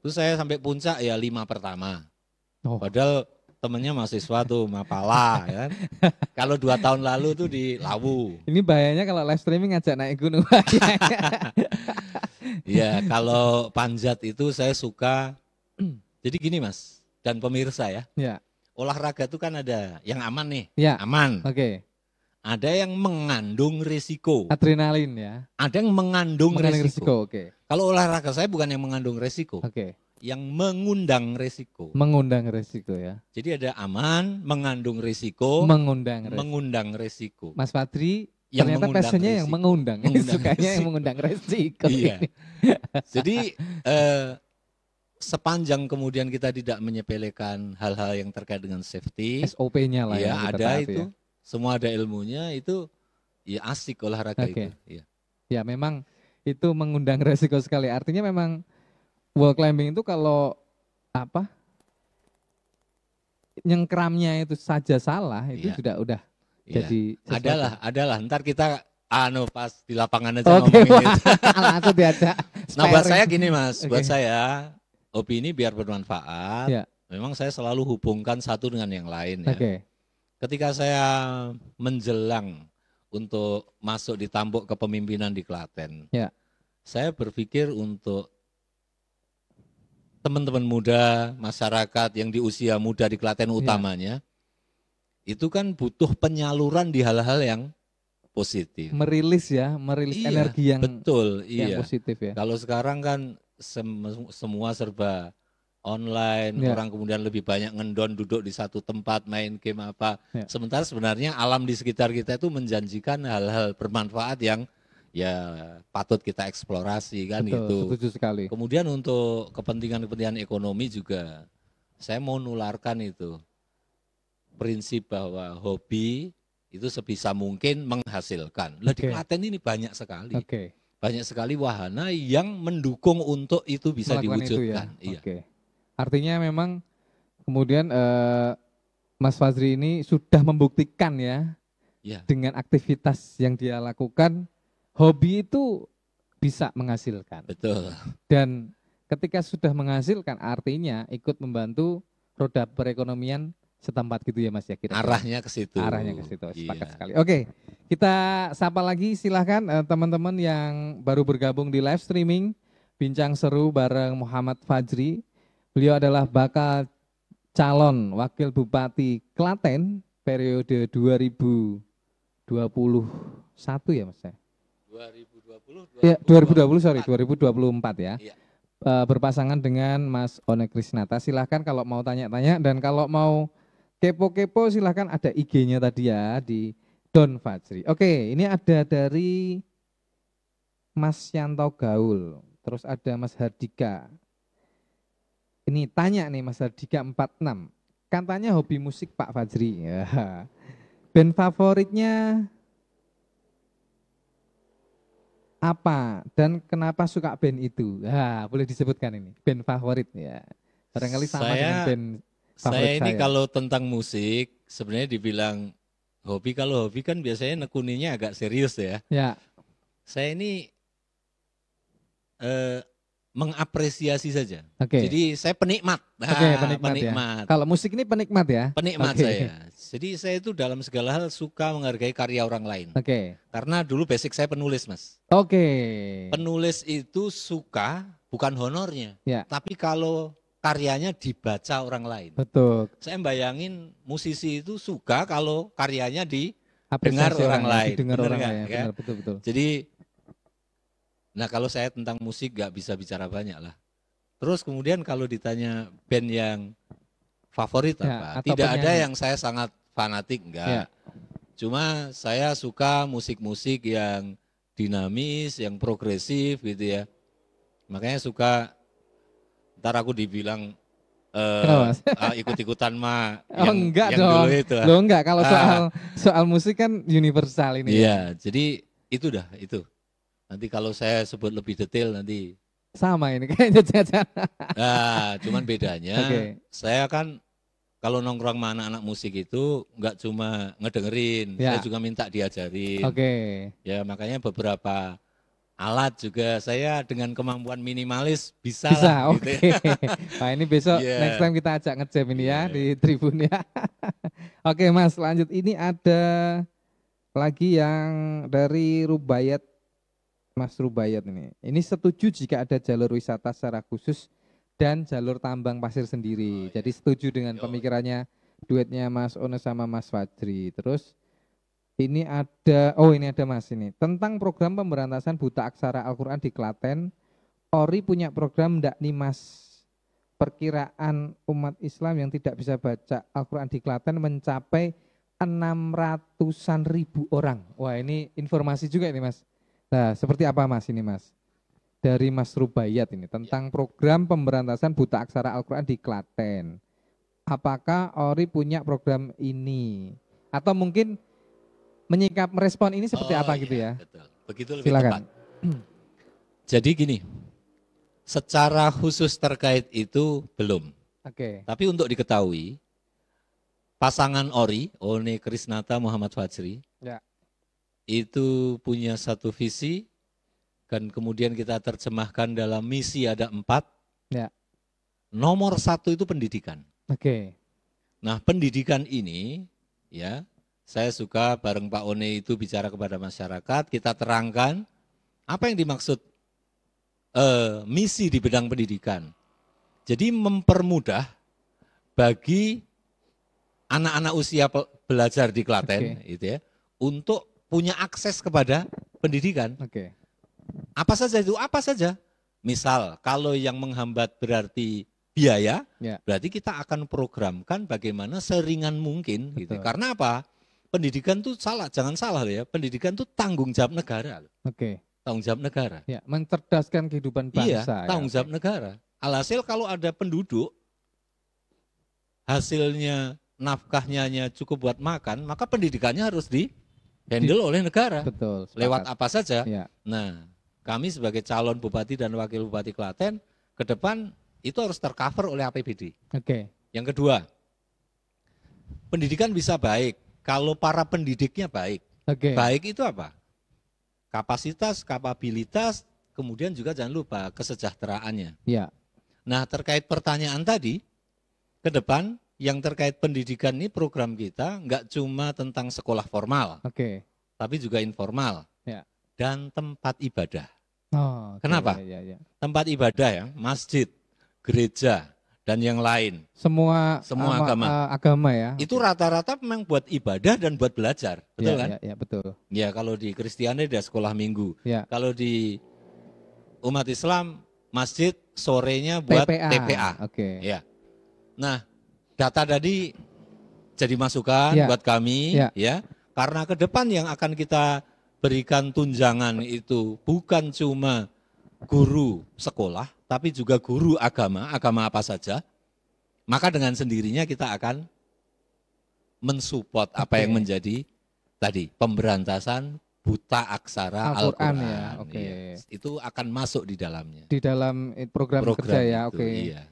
Terus saya sampai puncak ya lima pertama. Oh. Padahal temennya mahasiswa tuh Mapala ya kan. Kalau dua tahun lalu tuh di Lawu. Ini bahayanya kalau live streaming ngajak naik gunung. Iya, kalau panjat itu saya suka. Jadi gini Mas dan pemirsa ya. Ya. Olahraga tuh kan ada yang aman nih. Ya. Aman. Oke. Okay. Ada yang mengandung risiko. Adrenalin ya. Ada yang mengandung, mengandung risiko. risiko okay. Kalau olahraga saya bukan yang mengandung risiko. Oke. Okay. Yang mengundang risiko. Mengundang risiko ya. Jadi ada aman, mengandung risiko, mengundang risiko. mengundang risiko. Mas Patri yang ternyata passionnya yang mengundang, ya. mengundang sukanya yang mengundang risiko. Iya. Jadi eh, sepanjang kemudian kita tidak menyepelekan hal-hal yang terkait dengan safety, SOP-nya lah ya, ya ada itu. Ya semua ada ilmunya itu ya asik olahraga okay. itu. Ya. ya memang itu mengundang resiko sekali. Artinya memang wall climbing itu kalau apa nyengkramnya itu saja salah itu ya. sudah udah ya. jadi sesuatu. adalah adalah ntar kita anu pas di lapangan aja okay, ngomongin itu diajak nah buat saya gini mas okay. buat saya opini biar bermanfaat ya. memang saya selalu hubungkan satu dengan yang lain ya okay ketika saya menjelang untuk masuk di tampuk kepemimpinan di Klaten, ya. saya berpikir untuk teman-teman muda, masyarakat yang di usia muda di Klaten ya. utamanya, ya. itu kan butuh penyaluran di hal-hal yang positif. Merilis ya, merilis iya, energi yang betul, yang iya. positif ya. Kalau sekarang kan sem semua serba online, yeah. orang kemudian lebih banyak ngendon duduk di satu tempat main game apa. Yeah. Sementara sebenarnya alam di sekitar kita itu menjanjikan hal-hal bermanfaat yang ya patut kita eksplorasi kan itu. gitu. sekali. Kemudian untuk kepentingan-kepentingan ekonomi juga saya mau nularkan itu prinsip bahwa hobi itu sebisa mungkin menghasilkan. Lah okay. di Klaten ini banyak sekali. Okay. Banyak sekali wahana yang mendukung untuk itu bisa Melakukan diwujudkan. Itu ya? Iya. Okay. Artinya memang kemudian uh, Mas Fazri ini sudah membuktikan ya, ya dengan aktivitas yang dia lakukan, hobi itu bisa menghasilkan. Betul. Dan ketika sudah menghasilkan artinya ikut membantu roda perekonomian setempat gitu ya Mas ya kira, -kira. arahnya ke situ arahnya ke situ sepakat iya. sekali oke kita sapa lagi silahkan teman eh, teman-teman yang baru bergabung di live streaming bincang seru bareng Muhammad Fajri Beliau adalah bakal calon wakil bupati Klaten periode 2021 ya Mas ya. 2020, iya, ya 2020 sorry 2024 ya. ya. E, berpasangan dengan Mas One Krisnata. Silahkan kalau mau tanya-tanya dan kalau mau kepo-kepo silahkan ada IG-nya tadi ya di Don Fajri. Oke, ini ada dari Mas Yanto Gaul, terus ada Mas Hardika, ini tanya nih Mas Hardika 46. Katanya hobi musik Pak Fajri. Ya. Band favoritnya apa dan kenapa suka band itu? ya, boleh disebutkan ini band favorit ya. Barangkali sama saya, dengan band favorit saya. Ini kalau tentang musik sebenarnya dibilang hobi kalau hobi kan biasanya nekuninya agak serius ya. Ya. Saya ini eh, mengapresiasi saja. Okay. Jadi saya penikmat. Oke, okay, ah, penikmat. penikmat. Ya. Kalau musik ini penikmat ya. Penikmat okay. saya. Jadi saya itu dalam segala hal suka menghargai karya orang lain. Oke. Okay. Karena dulu basic saya penulis, Mas. Oke. Okay. Penulis itu suka bukan honornya, ya. tapi kalau karyanya dibaca orang lain. Betul. Saya bayangin musisi itu suka kalau karyanya di orang, orang lain. Dengar orang lain. Ya? betul betul. Jadi Nah kalau saya tentang musik gak bisa bicara banyak lah. Terus kemudian kalau ditanya band yang favorit ya, apa? Tidak ada yang... saya sangat fanatik enggak. Ya. Cuma saya suka musik-musik yang dinamis, yang progresif gitu ya. Makanya suka ntar aku dibilang uh, ikut-ikutan mah oh, yang, oh, enggak yang dong. dulu itu. Loh enggak kalau ah. soal soal musik kan universal ini. Ya. Iya, ya. jadi itu dah itu. Nanti kalau saya sebut lebih detail nanti. Sama ini kayaknya jajan. Nah, cuman bedanya okay. saya kan kalau nongkrong sama anak-anak musik itu nggak cuma ngedengerin, ya. saya juga minta diajarin. Oke. Okay. Ya makanya beberapa alat juga saya dengan kemampuan minimalis bisa. Bisa, gitu oke. Okay. Ya. Gitu. nah ini besok yeah. next time kita ajak ngejam ini yeah. ya iya. di tribun ya. oke okay, mas lanjut ini ada lagi yang dari Rubayat Mas Rubayat ini. Ini setuju jika ada jalur wisata secara khusus dan jalur tambang pasir sendiri. Oh, iya. Jadi setuju dengan Yo. Ya pemikirannya duetnya Mas Ono sama Mas Fadri. Terus ini ada oh ini ada Mas ini. Tentang program pemberantasan buta aksara Al-Qur'an di Klaten, Ori punya program ndak nih Mas? Perkiraan umat Islam yang tidak bisa baca Al-Qur'an di Klaten mencapai 600-an ribu orang. Wah, ini informasi juga ini Mas. Nah, seperti apa Mas ini Mas? Dari Mas Rubayat ini tentang ya. program pemberantasan buta aksara Al-Qur'an di Klaten. Apakah Ori punya program ini? Atau mungkin menyikap merespon ini seperti oh, apa gitu iya, gitu ya? Betul. Begitu lebih Silakan. Jadi gini, secara khusus terkait itu belum. Oke. Okay. Tapi untuk diketahui, pasangan Ori, Oni Krisnata Muhammad Fajri, ya itu punya satu visi dan kemudian kita terjemahkan dalam misi ada empat. Ya. Nomor satu itu pendidikan. Oke. Okay. Nah pendidikan ini ya saya suka bareng Pak One itu bicara kepada masyarakat, kita terangkan apa yang dimaksud eh, misi di bidang pendidikan. Jadi mempermudah bagi anak-anak usia belajar di Klaten, okay. itu ya, untuk punya akses kepada pendidikan. Oke. Apa saja itu? Apa saja? Misal kalau yang menghambat berarti biaya, ya. berarti kita akan programkan bagaimana seringan mungkin gitu. Karena apa? Pendidikan itu salah, jangan salah ya. Pendidikan itu tanggung jawab negara. Oke. Tanggung jawab negara. Ya, mencerdaskan kehidupan bangsa. Iya, ya, tanggung jawab negara. Alhasil kalau ada penduduk hasilnya nafkahnya cukup buat makan, maka pendidikannya harus di handle oleh negara. Betul. Lewat apa saja. Ya. Nah, kami sebagai calon bupati dan wakil bupati Klaten ke depan itu harus tercover oleh APBD. Oke. Okay. Yang kedua, pendidikan bisa baik kalau para pendidiknya baik. Oke. Okay. Baik itu apa? Kapasitas, kapabilitas, kemudian juga jangan lupa kesejahteraannya. Ya. Nah, terkait pertanyaan tadi, ke depan yang terkait pendidikan ini program kita nggak cuma tentang sekolah formal, oke, okay. tapi juga informal ya. dan tempat ibadah. Oh, okay, Kenapa? Ya, ya, ya. Tempat ibadah ya, masjid, gereja dan yang lain. Semua semua ama, agama. agama ya. Itu rata-rata memang buat ibadah dan buat belajar, betul ya, kan? Ya, ya, betul. Ya, kalau di Kristiani ada sekolah minggu. Ya. Kalau di umat Islam masjid sorenya buat TPA. TPA. Oke. Okay. Ya. Nah, data tadi jadi masukan ya. buat kami ya. ya. Karena ke depan yang akan kita berikan tunjangan itu bukan cuma guru sekolah, tapi juga guru agama, agama apa saja. Maka dengan sendirinya kita akan mensupport okay. apa yang menjadi tadi pemberantasan buta aksara Al-Qur'an. Al ya, okay. Itu akan masuk di dalamnya. Di dalam program, program kerja ya, oke. Okay. Iya.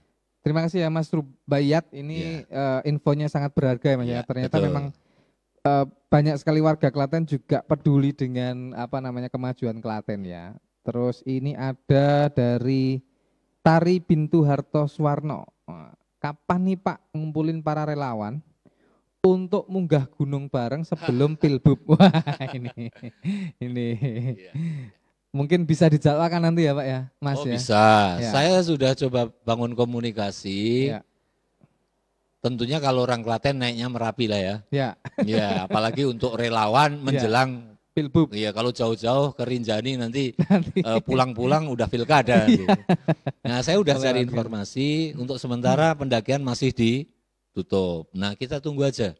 Terima kasih ya Mas Rubayat, ini yeah. Iya. uh, infonya sangat berharga ya, ya. Iya, Ternyata betul. memang uh, banyak sekali warga Klaten juga peduli dengan apa namanya kemajuan Klaten ya. Terus ini ada dari Tari Bintu Harto Swarno. Kapan nih Pak ngumpulin para relawan untuk munggah gunung bareng sebelum pilbub? Wah ini, ini. Iya. Mungkin bisa dijadwalkan nanti ya Pak ya, Mas oh, ya. bisa. Ya. Saya sudah coba bangun komunikasi. Ya. Tentunya kalau orang Klaten naiknya Merapi lah ya. Ya. Ya, apalagi untuk relawan ya. menjelang ya. Iya, kalau jauh-jauh ke Rinjani nanti eh, pulang-pulang uh, udah pilkada. Iya. Nah, saya udah cari informasi untuk sementara hmm. pendakian masih ditutup. Nah, kita tunggu aja.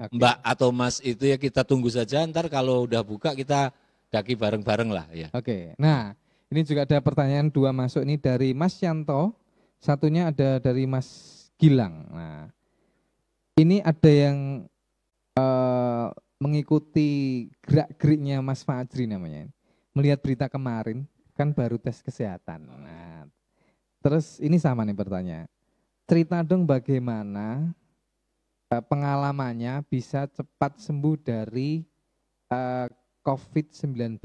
Okay. Mbak atau Mas itu ya kita tunggu saja. Ntar kalau udah buka kita kaki bareng-bareng lah ya. Oke. Nah, ini juga ada pertanyaan dua masuk ini dari Mas Yanto, satunya ada dari Mas Gilang. Nah, ini ada yang uh, mengikuti gerak-geriknya Mas Fajri namanya. Melihat berita kemarin kan baru tes kesehatan. Nah, terus ini sama nih pertanyaan. Cerita dong bagaimana eh, pengalamannya bisa cepat sembuh dari uh, COVID-19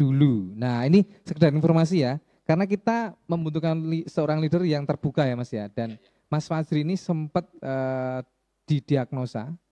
dulu. Nah, ini sekedar informasi ya, karena kita membutuhkan li seorang leader yang terbuka ya Mas ya. Dan Mas Fajri ini sempat uh, didiagnosa